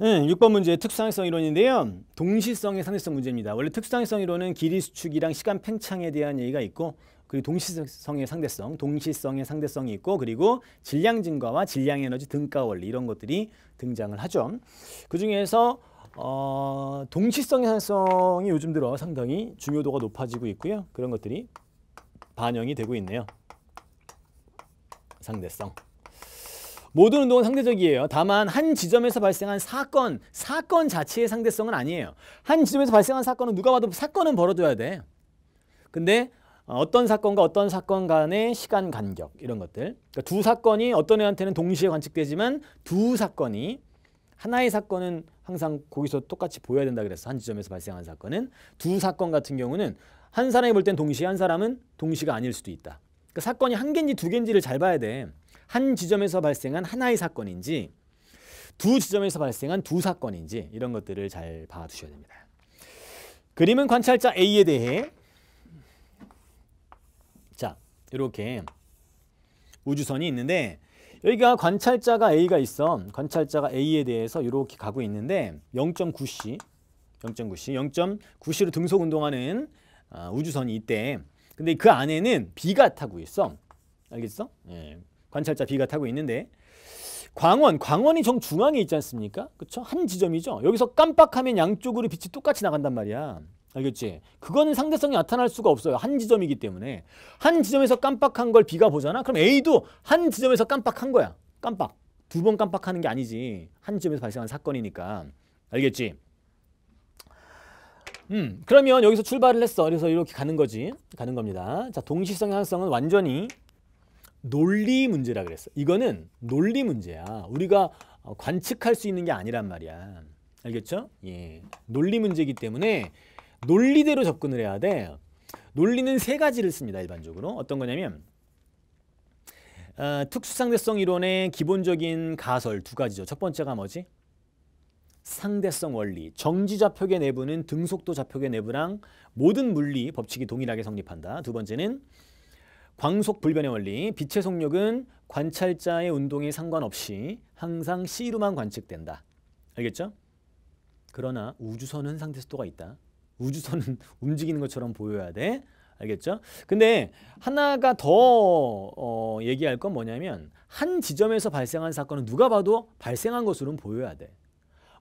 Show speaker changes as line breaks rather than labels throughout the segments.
음, 예, 6번 문제 특수항성 이론인데요. 동시성의 상대성 문제입니다. 원래 특수항성 이론은 길이 수축이랑 시간 팽창에 대한 얘기가 있고 그리고 동시성의 상대성, 동시성의 상대성이 있고 그리고 질량 증가와 질량 에너지 등가 원리 이런 것들이 등장을 하죠. 그중에서 어, 동시성의 상대성이 요즘 들어 상당히 중요도가 높아지고 있고요. 그런 것들이 반영이 되고 있네요. 상대성. 모든 운동은 상대적이에요. 다만 한 지점에서 발생한 사건, 사건 자체의 상대성은 아니에요. 한 지점에서 발생한 사건은 누가 봐도 사건은 벌어져야 돼. 근데 어, 어떤 사건과 어떤 사건 간의 시간 간격 이런 것들 그러니까 두 사건이 어떤 애한테는 동시에 관측되지만 두 사건이 하나의 사건은 항상 거기서 똑같이 보여야 된다 그랬어 한 지점에서 발생한 사건은 두 사건 같은 경우는 한 사람이 볼 땐 동시에 한 사람은 동시가 아닐 수도 있다 그러니까 사건이 한 개인지 두 개인지를 잘 봐야 돼한 지점에서 발생한 하나의 사건인지 두 지점에서 발생한 두 사건인지 이런 것들을 잘 봐두셔야 됩니다. 그림은 관찰자 A에 대해 자 이렇게 우주선이 있는데 여기가 관찰자가 A가 있어 관찰자가 A에 대해서 이렇게 가고 있는데 0.9c 0.9c 0.9c로 등속 운동하는 아, 우주선이 있대 근데 그 안에는 B가 타고 있어 알겠어? 예. 관찰자 B가 타고 있는데 광원, 광원이 정 중앙에 있지 않습니까? 그렇죠? 한 지점이죠. 여기서 깜빡하면 양쪽으로 빛이 똑같이 나간단 말이야. 알겠지? 그거는 상대성이 나타날 수가 없어요. 한 지점이기 때문에. 한 지점에서 깜빡한 걸 B가 보잖아? 그럼 A도 한 지점에서 깜빡한 거야. 깜빡. 두 번 깜빡하는 게 아니지. 한 지점에서 발생한 사건이니까. 알겠지? 음, 그러면 여기서 출발을 했어. 그래서 이렇게 가는 거지. 가는 겁니다. 자, 동시성 향성은 완전히 논리 문제라 그랬어. 이거는 논리 문제야. 우리가 어, 관측할 수 있는 게 아니란 말이야. 알겠죠? 예. 논리 문제이기 때문에 논리대로 접근을 해야 돼. 논리는 세 가지를 씁니다. 일반적으로. 어떤 거냐면 어, 특수상대성 이론의 기본적인 가설 두 가지죠. 첫 번째가 뭐지? 상대성 원리. 정지 좌표계 내부는 등속도 좌표계 내부랑 모든 물리 법칙이 동일하게 성립한다. 두 번째는 광속 불변의 원리, 빛의 속력은 관찰자의 운동에 상관없이 항상 C로만 관측된다. 알겠죠? 그러나 우주선은 상대속도가 있다. 우주선은 움직이는 것처럼 보여야 돼. 알겠죠? 근데 하나가 더 어, 얘기할 건 뭐냐면 한 지점에서 발생한 사건은 누가 봐도 발생한 것으로는 보여야 돼.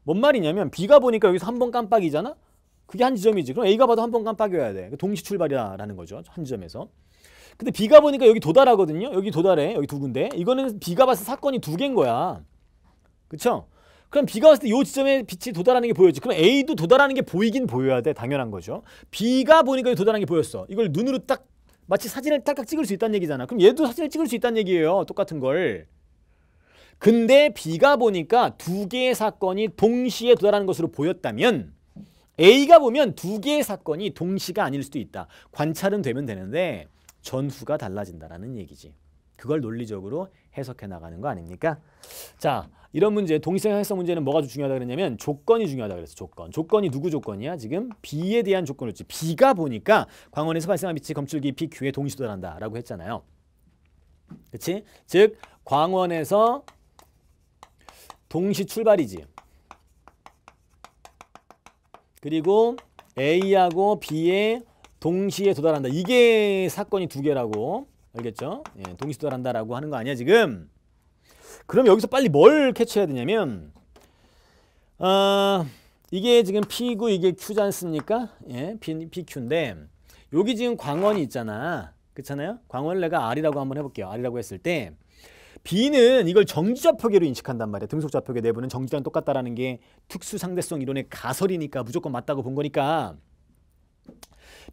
뭔 말이냐면 B가 보니까 여기서 한 번 깜빡이잖아? 그게 한 지점이지. 그럼 A가 봐도 한 번 깜빡여야 돼. 동시 출발이라는 거죠. 한 지점에서. 근데 B가 보니까 여기 도달하거든요. 여기 도달해. 여기 두 군데. 이거는 B가 봤을 때 사건이 두 개인 거야. 그쵸? 그럼 B가 봤을 때 이 지점에 빛이 도달하는 게 보였지. 그럼 A도 도달하는 게 보이긴 보여야 돼. 당연한 거죠. B가 보니까 도달하는 게 보였어. 이걸 눈으로 딱 마치 사진을 딱딱 찍을 수 있다는 얘기잖아. 그럼 얘도 사진을 찍을 수 있다는 얘기예요. 똑같은 걸. 근데 B가 보니까 두 개의 사건이 동시에 도달하는 것으로 보였다면 A가 보면 두 개의 사건이 동시가 아닐 수도 있다. 관찰은 되면 되는데 전후가 달라진다라는 얘기지. 그걸 논리적으로 해석해 나가는 거 아닙니까? 자, 이런 문제, 동시생각성 문제는 뭐가 중요하다 그랬냐면 조건이 중요하다 그랬어. 조건. 조건이 누구 조건이야? 지금 B에 대한 조건이었지. B가 보니까 광원에서 발생한 빛이 검출기 PQ에 동시도달한다라고 했잖아요. 그렇지? 즉 광원에서 동시 출발이지. 그리고 A하고 B의 동시에 도달한다. 이게 사건이 두 개라고 알겠죠? 예, 동시 도달한다라고 하는 거 아니야 지금? 그럼 여기서 빨리 뭘 캐치해야 되냐면 어, 이게 지금 P고 이게 Q지 않습니까? 예, P, PQ인데 여기 지금 광원이 있잖아. 그렇잖아요? 광원을 내가 R이라고 한번 해볼게요. R이라고 했을 때 B는 이걸 정지좌표계로 인식한단 말이야. 등속좌표계 내부는 정지랑 똑같다라는 게 특수상대성 이론의 가설이니까 무조건 맞다고 본 거니까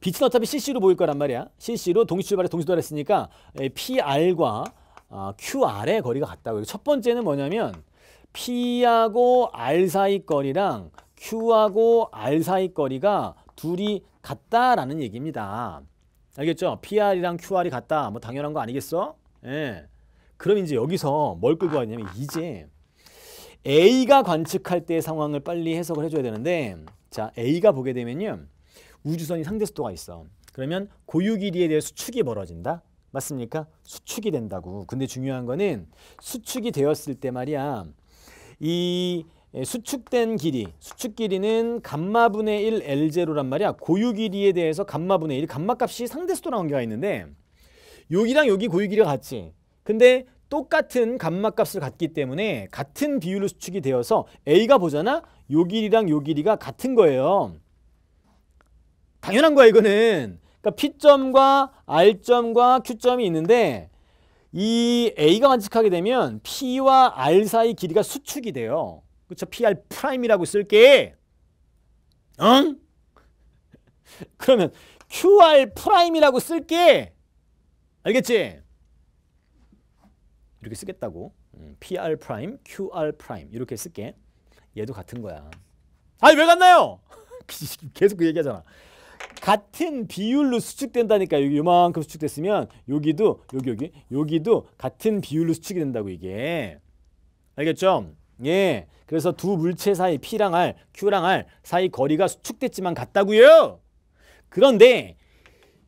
빛은 어차피 CC로 보일 거란 말이야. CC로 동시 출발에 동시 도달했으니까 예, PR과 아, QR의 거리가 같다고. 첫 번째는 뭐냐면 P하고 R 사이 거리랑 Q하고 R 사이 거리가 둘이 같다라는 얘기입니다. 알겠죠? PR이랑 QR이 같다. 뭐 당연한 거 아니겠어? 예. 그럼 이제 여기서 뭘 끌고 왔냐면 이제 A가 관측할 때의 상황을 빨리 해석을 해줘야 되는데 자 A가 보게 되면요. 우주선이 상대 속도가 있어. 그러면 고유 길이에 대해 수축이 벌어진다. 맞습니까? 수축이 된다고. 근데 중요한 거는 수축이 되었을 때 말이야. 이 수축된 길이, 수축 길이는 감마분의 1 L0란 말이야. 고유 길이에 대해서 감마분의 1, 감마값이 상대 수도랑 관계가 있는데 여기랑 여기 고유 길이가 같지. 근데 똑같은 감마값을 갖기 때문에 같은 비율로 수축이 되어서 A가 보잖아. 요 길이랑 요 길이가 같은 거예요. 당연한 거야 이거는. 그러니까 P점과 R점과 Q점이 있는데 이 A가 만측하게 되면 P와 R 사이 길이가 수축이 돼요. 그렇죠? PR 프라임이라고 쓸게. 응? 그러면 QR 프라임이라고 쓸게. 알겠지? 이렇게 쓰겠다고. 음, PR 프라임, QR 프라임 이렇게 쓸게. 얘도 같은 거야. 아니 왜 같나요? 계속 그 얘기하잖아. 같은 비율로 수축된다니까 여기 요만큼 수축됐으면 여기도 여기 여기 여기도 같은 비율로 수축이 된다고 이게 알겠죠? 예 그래서 두 물체 사이 P랑 R, Q랑 R 사이 거리가 수축됐지만 같다고요 그런데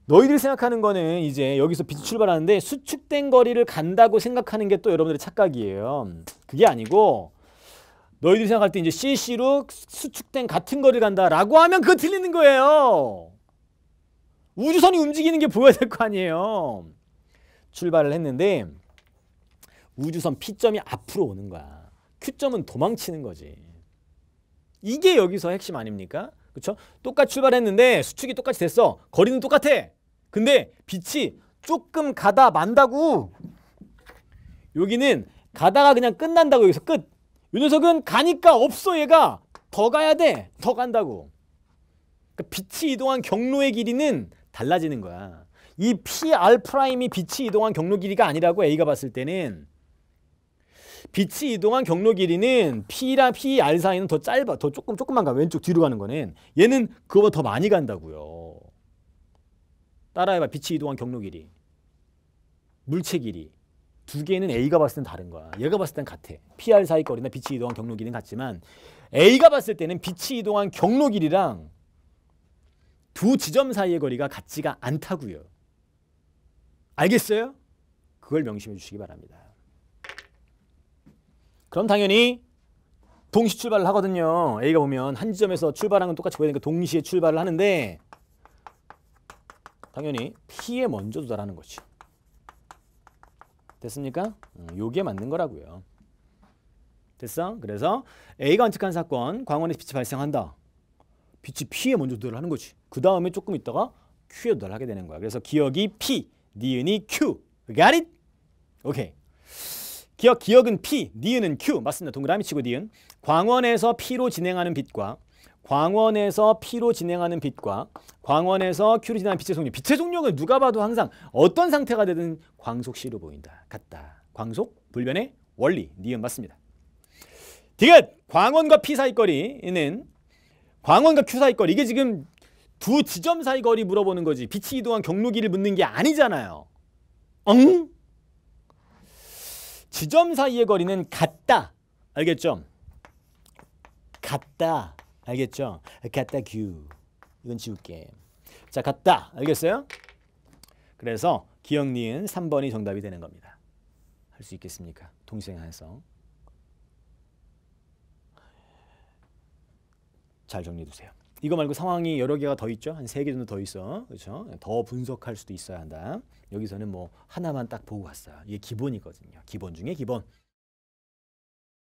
너희들 생각하는 거는 이제 여기서 빛이 출발하는데 수축된 거리를 간다고 생각하는 게 또 여러분들의 착각이에요 그게 아니고 너희들이 생각할 때 이제 CC로 수축된 같은 거리를 간다라고 하면 그거 틀리는 거예요. 우주선이 움직이는 게 보여야 될 거 아니에요. 출발을 했는데 우주선 P점이 앞으로 오는 거야. Q점은 도망치는 거지. 이게 여기서 핵심 아닙니까? 그렇죠? 똑같이 출발했는데 수축이 똑같이 됐어. 거리는 똑같아. 근데 빛이 조금 가다 만다고. 여기는 가다가 그냥 끝난다고 여기서 끝. 요 녀석은 가니까 없어 얘가 더 가야 돼. 더 간다고. 그러니까 빛이 이동한 경로의 길이는 달라지는 거야. 이 Pr'이 프라임 빛이 이동한 경로 길이가 아니라고 A가 봤을 때는 빛이 이동한 경로 길이는 P랑 PR 사이는 더 짧아. 더 조금 조금만 가. 왼쪽 뒤로 가는 거는 얘는 그거보다 더 많이 간다고요. 따라해봐. 빛이 이동한 경로 길이. 물체 길이. 두 개는 A가 봤을 땐 다른 거야. 얘가 봤을 땐 같아. PR 사이 거리나 빛이 이동한 경로 길이는 같지만 A가 봤을 때는 빛이 이동한 경로 길이랑 두 지점 사이의 거리가 같지가 않다고요. 알겠어요? 그걸 명심해 주시기 바랍니다. 그럼 당연히 동시 출발을 하거든요. A가 보면 한 지점에서 출발한 건 똑같이 보여야되니까 동시에 출발을 하는데 당연히 P에 먼저 도달하는 거지. 됐습니까? 음, 요게 맞는 거라고요. 됐어? 그래서 A가 관측한 사건, 광원에 빛이 발생한다. 빛이 P에 먼저 도달 하는 거지. 그 다음에 조금 있다가 Q에 도달하게 되는 거야. 그래서 기억이 P, 니은이 Q. Got it? 오케이. 기억, 기억은 P, 니은은 Q. 맞습니다. 동그라미 치고 니은. 광원에서 P로 진행하는 빛과 광원에서 P로 진행하는 빛과 광원에서 Q로 진행하는 빛의 속력. 빛의 속력은 누가 봐도 항상 어떤 상태가 되든 광속 C로 보인다. 같다. 광속 불변의 원리. 니은 네 맞습니다. 디귿! 광원과 P 사이 거리는 광원과 Q 사이 거리. 이게 지금 두 지점 사이 거리 물어보는 거지. 빛이 이동한 경로기를 묻는 게 아니잖아요. 엉? 지점 사이의 거리는 같다. 알겠죠? 같다. 알겠죠? 갔다 규. 이건 지울게. 자, 갔다. 알겠어요? 그래서 기억 니은 3번이 정답이 되는 겁니다. 할 수 있겠습니까? 동생한서. 잘 정리해 두세요. 이거 말고 상황이 여러 개가 더 있죠. 한 세 개 정도 더 있어. 그렇죠? 더 분석할 수도 있어야 한다. 여기서는 뭐 하나만 딱 보고 갔어요. 이게 기본이거든요. 기본 중에 기본.